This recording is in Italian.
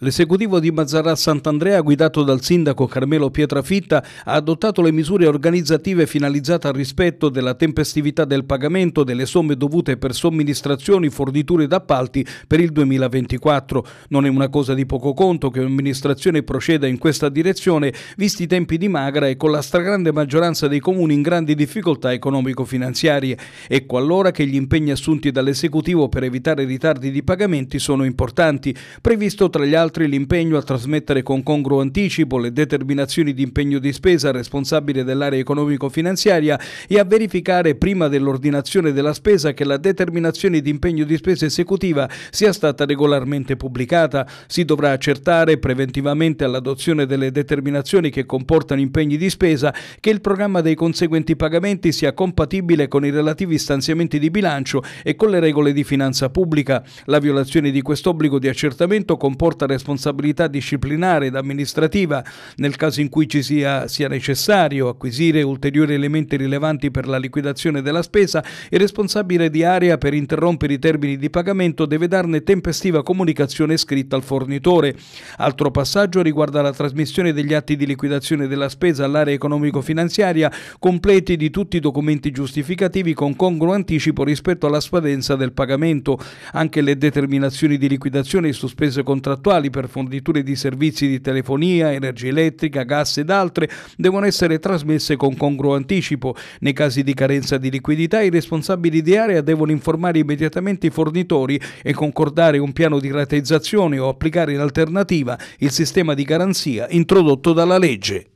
L'esecutivo di Mazzarà Sant'Andrea, guidato dal sindaco Carmelo Pietrafitta, ha adottato le misure organizzative finalizzate al rispetto della tempestività del pagamento delle somme dovute per somministrazioni, forniture ed appalti per il 2024. Non è una cosa di poco conto che l'amministrazione proceda in questa direzione, visti i tempi di magra e con la stragrande maggioranza dei comuni in grandi difficoltà economico-finanziarie. Ecco allora che gli impegni assunti dall'esecutivo per evitare ritardi di pagamenti sono importanti, previsto tra gli altri altri l'impegno a trasmettere con congruo anticipo le determinazioni di impegno di spesa responsabile dell'area economico-finanziaria e a verificare prima dell'ordinazione della spesa che la determinazione di impegno di spesa esecutiva sia stata regolarmente pubblicata. Si dovrà accertare preventivamente all'adozione delle determinazioni che comportano impegni di spesa che il programma dei conseguenti pagamenti sia compatibile con i relativi stanziamenti di bilancio e con le regole di finanza pubblica. La violazione di quest'obbligo di accertamento comporta responsabilità responsabilità disciplinare ed amministrativa nel caso in cui ci sia, sia necessario acquisire ulteriori elementi rilevanti per la liquidazione della spesa, il responsabile di area per interrompere i termini di pagamento deve darne tempestiva comunicazione scritta al fornitore. Altro passaggio riguarda la trasmissione degli atti di liquidazione della spesa all'area economico-finanziaria completi di tutti i documenti giustificativi con congruo anticipo rispetto alla scadenza del pagamento. Anche le determinazioni di liquidazione e sospese contrattuali locali per forniture di servizi di telefonia, energia elettrica, gas ed altre devono essere trasmesse con congruo anticipo. Nei casi di carenza di liquidità i responsabili di area devono informare immediatamente i fornitori e concordare un piano di rateizzazione o applicare in alternativa il sistema di garanzia introdotto dalla legge.